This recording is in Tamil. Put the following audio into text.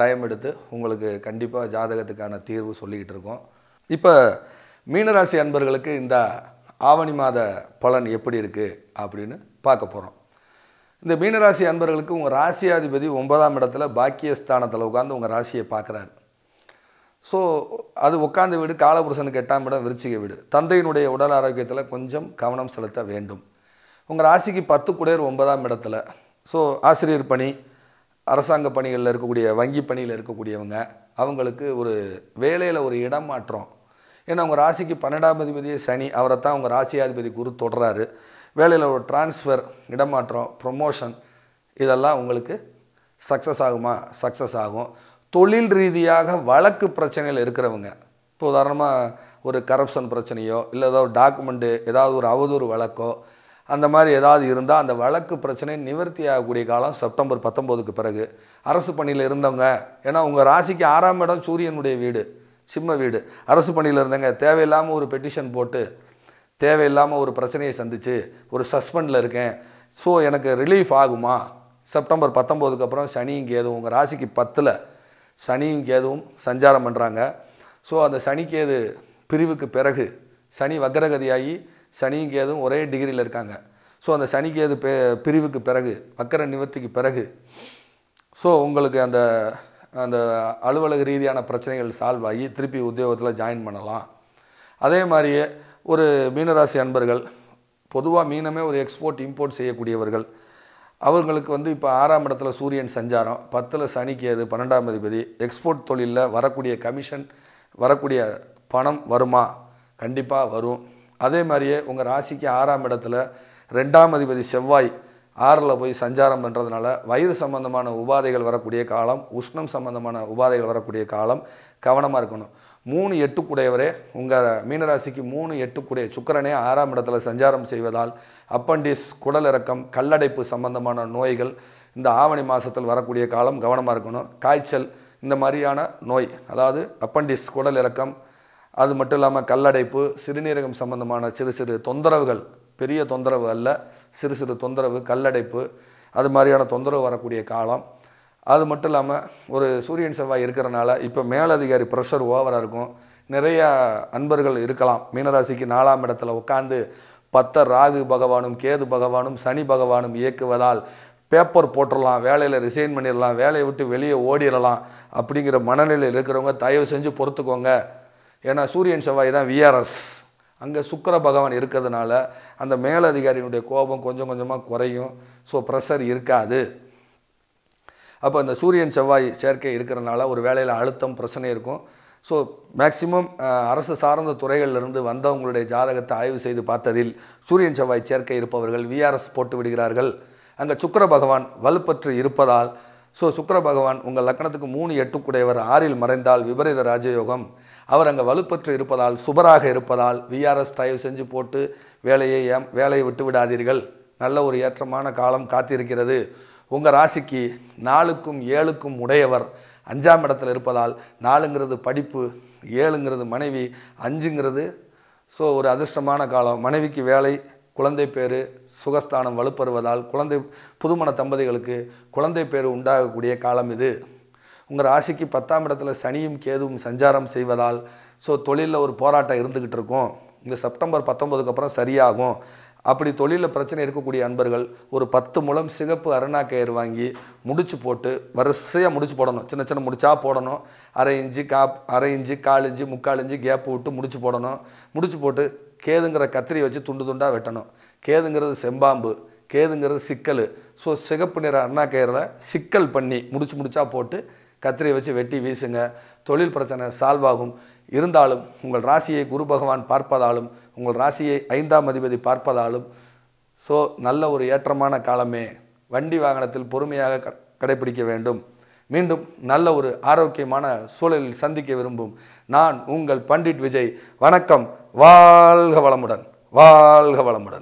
டைம் எடுத்து உங்களுக்கு கண்டிப்பாக ஜாதகத்துக்கான தீர்வு சொல்லிக்கிட்டு இருக்கோம் இப்போ மீனராசி அன்பர்களுக்கு இந்த ஆவணி மாத பலன் எப்படி இருக்குது அப்படின்னு பார்க்க போகிறோம் இந்த மீனராசி அன்பர்களுக்கு உங்கள் ராசியாதிபதி ஒன்பதாம் இடத்துல பாக்கியஸ்தானத்தில் உட்காந்து உங்கள் ராசியை பார்க்குறாரு ஸோ அது உட்காந்து வீடு காலபுருஷனுக்கு எட்டாம் இடம் விரிச்சிக வீடு தந்தையினுடைய உடல் ஆரோக்கியத்தில் கொஞ்சம் கவனம் செலுத்த வேண்டும் உங்கள் ராசிக்கு பத்து குடையர் ஒன்பதாம் இடத்துல ஸோ ஆசிரியர் பணி அரசாங்க பணிகளில் இருக்கக்கூடிய வங்கி பணியில் இருக்கக்கூடியவங்க அவங்களுக்கு ஒரு வேலையில் ஒரு இடம் மாற்றம் ஏன்னா அவங்க ராசிக்கு பன்னெண்டாம் அதிபதியே சனி அவரை தான் அவங்க ராசியாதிபதி குரு தொடராரு வேலையில் ஒரு டிரான்ஸ்ஃபர் இடமாற்றம் ப்ரொமோஷன் இதெல்லாம் உங்களுக்கு சக்ஸஸ் ஆகுமா சக்ஸஸ் ஆகும் தொழில் ரீதியாக வழக்கு பிரச்சனைகள் இருக்கிறவங்க இப்போ உதாரணமாக ஒரு கரப்ஷன் பிரச்சனையோ இல்லை ஏதாவது ஒரு டாக்குமெண்ட்டு ஏதாவது ஒரு அவதூறு வழக்கோ அந்த மாதிரி ஏதாவது இருந்தால் அந்த வழக்கு பிரச்சனை நிவர்த்தி ஆகக்கூடிய காலம் செப்டம்பர் பத்தொம்போதுக்கு பிறகு அரசு பணியில் இருந்தவங்க ஏன்னா உங்கள் ராசிக்கு ஆறாம் இடம் சூரியனுடைய வீடு சிம்ம வீடு அரசு பணியில் இருந்தவங்க தேவையில்லாமல் ஒரு பெட்டிஷன் போட்டு தேவையில்லாமல் ஒரு பிரச்சனையை சந்தித்து ஒரு சஸ்பெண்டில் இருக்கேன் ஸோ எனக்கு ரிலீஃப் ஆகுமா செப்டம்பர் பத்தொம்போதுக்கு அப்புறம் சனியும் கேதும் உங்கள் ராசிக்கு பத்தில் சனியும் கேதுவும் சஞ்சாரம் பண்ணுறாங்க ஸோ அந்த சனிக்கேது பிரிவுக்கு பிறகு சனி வக்ரகதியாகி சனியும் கேதும் ஒரே டிகிரியில் இருக்காங்க ஸோ அந்த சனிக்கேது பெ பிரிவுக்கு பிறகு மக்கர நிவர்த்திக்கு பிறகு ஸோ உங்களுக்கு அந்த அந்த அலுவலக ரீதியான பிரச்சனைகள் சால்வ் ஆகி திருப்பி உத்தியோகத்தில் ஜாயின் பண்ணலாம் அதே மாதிரியே ஒரு மீனராசி அன்பர்கள் பொதுவாக மீனமே ஒரு எக்ஸ்போர்ட் இம்போர்ட் செய்யக்கூடியவர்கள் அவர்களுக்கு வந்து இப்போ ஆறாம் இடத்துல சூரியன் சஞ்சாரம் பத்தில் சனிக்கேது பன்னெண்டாம் அதிபதி எக்ஸ்போர்ட் தொழிலில் வரக்கூடிய கமிஷன் வரக்கூடிய பணம் வருமா கண்டிப்பாக வரும் அதே மாதிரியே உங்கள் ராசிக்கு ஆறாம் இடத்துல ரெண்டாம் அதிபதி செவ்வாய் ஆறில் போய் சஞ்சாரம் பண்ணுறதுனால வயிறு சம்பந்தமான உபாதைகள் வரக்கூடிய காலம் உஷ்ணம் சம்பந்தமான உபாதைகள் வரக்கூடிய காலம் கவனமாக இருக்கணும் மூணு எட்டுக்குடையவரே உங்கள் மீனராசிக்கு மூணு எட்டுக்குடைய சுக்கரனே ஆறாம் இடத்துல சஞ்சாரம் செய்வதால் அப்பண்டிஸ் குடலிறக்கம் கல்லடைப்பு சம்பந்தமான நோய்கள் இந்த ஆவணி மாதத்தில் வரக்கூடிய காலம் கவனமாக இருக்கணும் காய்ச்சல் இந்த மாதிரியான நோய் அதாவது அப்பண்டிஸ் குடல் இறக்கம் அது மட்டும் இல்லாமல் கல்லடைப்பு சிறுநீரகம் சம்பந்தமான சிறு சிறு தொந்தரவுகள் பெரிய தொந்தரவு அல்ல சிறு சிறு தொந்தரவு கல்லடைப்பு அது மாதிரியான தொந்தரவு வரக்கூடிய காலம் அது மட்டும் இல்லாமல் ஒரு சூரியன் செவ்வாய் இருக்கிறனால இப்போ மேலதிகாரி ப்ரெஷர் ஓவராக இருக்கும் நிறையா அன்பர்கள் இருக்கலாம் மீனராசிக்கு நாலாம் இடத்துல உட்காந்து பத்த ராகு பகவானும் கேது பகவானும் சனி பகவானும் இயக்குவதால் பேப்பர் போட்டுடலாம் வேலையில் ரிசைன் பண்ணிடலாம் வேலையை விட்டு வெளியே ஓடிடலாம் அப்படிங்கிற மனநிலையில் இருக்கிறவங்க தயவு செஞ்சு பொறுத்துக்கோங்க ஏன்னா சூரியன் செவ்வாய் தான் விஆர்எஸ் அங்கே சுக்கர பகவான் இருக்கிறதுனால அந்த மேலதிகாரியினுடைய கோபம் கொஞ்சம் கொஞ்சமாக குறையும் ஸோ ப்ரெஷர் இருக்காது அப்போ அந்த சூரியன் செவ்வாய் சேர்க்கை இருக்கிறனால ஒரு வேலையில் அழுத்தம் பிரச்சனை இருக்கும் ஸோ மேக்சிமம் அரசு சார்ந்த துறைகளிலிருந்து வந்தவங்களுடைய ஜாதகத்தை ஆய்வு செய்து பார்த்ததில் சூரியன் செவ்வாய் சேர்க்கை இருப்பவர்கள் விஆர்எஸ் போட்டு விடுகிறார்கள் அங்கே சுக்கர பகவான் வலுப்பற்று இருப்பதால் ஸோ சுக்கர பகவான் உங்கள் லக்கணத்துக்கு மூணு எட்டுக்குடையவர் ஆறில் மறைந்தால் விபரீத ராஜயோகம் அவர் அங்கே வலுப்பற்று இருப்பதால் சுபராக இருப்பதால் விஆர்எஸ் தயவு செஞ்சு போட்டு வேலையை ஏ வேலையை விட்டு விடாதீர்கள் நல்ல ஒரு ஏற்றமான காலம் காத்திருக்கிறது உங்கள் ராசிக்கு நாலுக்கும் ஏழுக்கும் உடையவர் அஞ்சாம் இடத்துல இருப்பதால் நாலுங்கிறது படிப்பு ஏழுங்கிறது மனைவி அஞ்சுங்கிறது ஸோ ஒரு அதிர்ஷ்டமான காலம் மனைவிக்கு வேலை குழந்தை பேர் சுகஸ்தானம் வலுப்பெறுவதால் குழந்தை புதுமண தம்பதிகளுக்கு குழந்தை பேர் உண்டாகக்கூடிய காலம் இது உங்கள் ராசிக்கு பத்தாம் இடத்துல சனியும் கேதுவும் சஞ்சாரம் செய்வதால் ஸோ தொழிலில் ஒரு போராட்டம் இருந்துக்கிட்டு இருக்கும் இந்த செப்டம்பர் பத்தொம்பதுக்கு அப்புறம் சரியாகும் அப்படி தொழிலில் பிரச்சனை இருக்கக்கூடிய அன்பர்கள் ஒரு பத்து மூலம் சிகப்பு அருணா கயிறு வாங்கி முடிச்சு போட்டு வரிசையாக முடிச்சு போடணும் சின்ன சின்ன முடிச்சா போடணும் அரை இஞ்சி கா அரை இஞ்சி கால் இஞ்சி முக்கால் இஞ்சி கேப் விட்டு முடிச்சு போடணும் முடிச்சு போட்டு கேதுங்கிற கத்திரி வச்சு துண்டு துண்டாக வெட்டணும் கேதுங்கிறது செம்பாம்பு கேதுங்கிறது சிக்கல் ஸோ சிகப்பு நிற அண்ணா கயிறில் சிக்கல் பண்ணி முடிச்சு முடிச்சா போட்டு கத்திரியை வச்சு வெட்டி வீசுங்க தொழில் பிரச்சனை சால்வ் ஆகும் இருந்தாலும் உங்கள் ராசியை குரு பகவான் பார்ப்பதாலும் உங்கள் ராசியை ஐந்தாம் அதிபதி பார்ப்பதாலும் ஸோ நல்ல ஒரு ஏற்றமான காலமே வண்டி வாகனத்தில் பொறுமையாக கடைபிடிக்க வேண்டும் மீண்டும் நல்ல ஒரு ஆரோக்கியமான சூழலில் சந்திக்க விரும்பும் நான் உங்கள் பண்டிட் விஜய் வணக்கம் வாழ்க வளமுடன் வாழ்க வளமுடன்